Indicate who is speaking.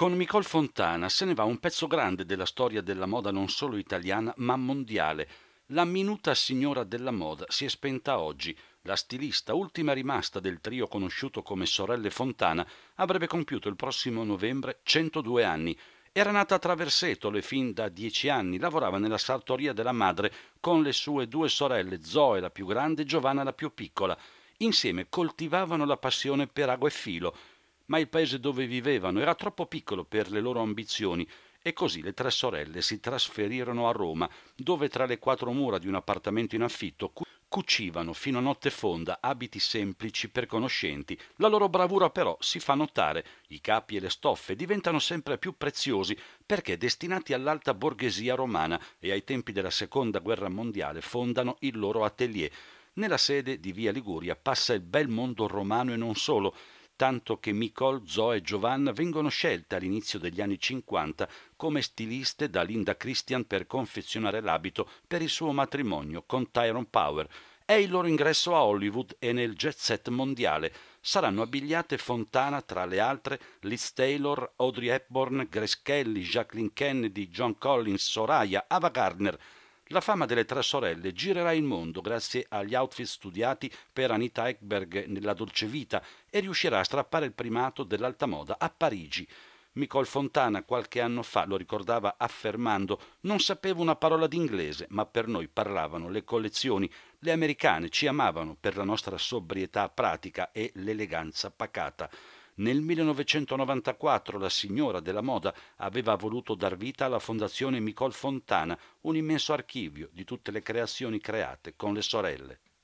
Speaker 1: Con Nicole Fontana se ne va un pezzo grande della storia della moda non solo italiana ma mondiale. La minuta signora della moda si è spenta oggi. La stilista, ultima rimasta del trio conosciuto come Sorelle Fontana, avrebbe compiuto il prossimo novembre 102 anni. Era nata a Traversetole fin da dieci anni, lavorava nella sartoria della madre con le sue due sorelle, Zoe la più grande e Giovanna la più piccola. Insieme coltivavano la passione per ago e filo, ma il paese dove vivevano era troppo piccolo per le loro ambizioni e così le tre sorelle si trasferirono a Roma, dove tra le quattro mura di un appartamento in affitto cucivano fino a notte fonda abiti semplici per conoscenti. La loro bravura però si fa notare, i capi e le stoffe diventano sempre più preziosi perché destinati all'alta borghesia romana e ai tempi della Seconda Guerra Mondiale fondano il loro atelier. Nella sede di Via Liguria passa il bel mondo romano e non solo, tanto che Nicole, Zoe e Giovanna vengono scelte all'inizio degli anni 50 come stiliste da Linda Christian per confezionare l'abito per il suo matrimonio con Tyrone Power. È il loro ingresso a Hollywood e nel jet set mondiale. Saranno abbigliate Fontana, tra le altre, Liz Taylor, Audrey Hepburn, Grace Kelly, Jacqueline Kennedy, John Collins, Soraya, Ava Gardner – la fama delle tre sorelle girerà il mondo grazie agli outfit studiati per Anita Ekberg nella Dolce Vita e riuscirà a strappare il primato dell'alta moda a Parigi. Nicole Fontana qualche anno fa lo ricordava affermando non sapevo una parola d'inglese, ma per noi parlavano le collezioni, le americane ci amavano per la nostra sobrietà pratica e l'eleganza pacata. Nel 1994 la signora della moda aveva voluto dar vita alla Fondazione Micol Fontana, un immenso archivio di tutte le creazioni create con le sorelle.